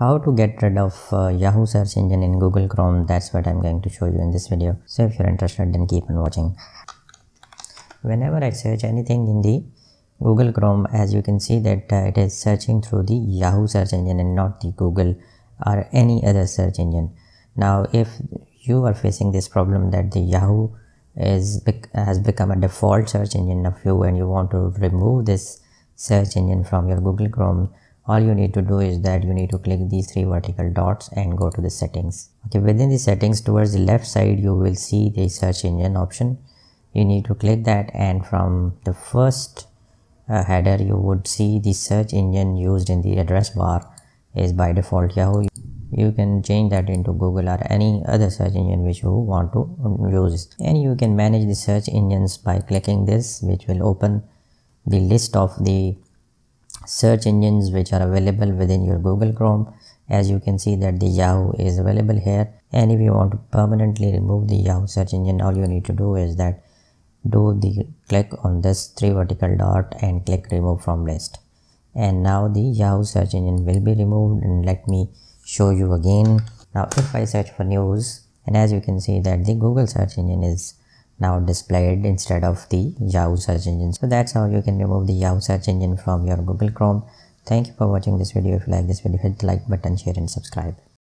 how to get rid of uh, yahoo search engine in google chrome that's what i'm going to show you in this video so if you're interested then keep on watching whenever i search anything in the google chrome as you can see that uh, it is searching through the yahoo search engine and not the google or any other search engine now if you are facing this problem that the yahoo is bec has become a default search engine of you and you want to remove this search engine from your google chrome all you need to do is that you need to click these three vertical dots and go to the settings okay within the settings towards the left side you will see the search engine option you need to click that and from the first uh, header you would see the search engine used in the address bar is by default yahoo you can change that into google or any other search engine which you want to um, use and you can manage the search engines by clicking this which will open the list of the search engines which are available within your Google Chrome as you can see that the Yahoo is available here and if you want to permanently remove the Yahoo search engine all you need to do is that do the click on this three vertical dot and click remove from list and now the Yahoo search engine will be removed and let me show you again now if I search for news and as you can see that the Google search engine is now displayed instead of the Yahoo search engine. So that's how you can remove the Yahoo search engine from your Google Chrome. Thank you for watching this video. If you like this video, hit the like button, share and subscribe.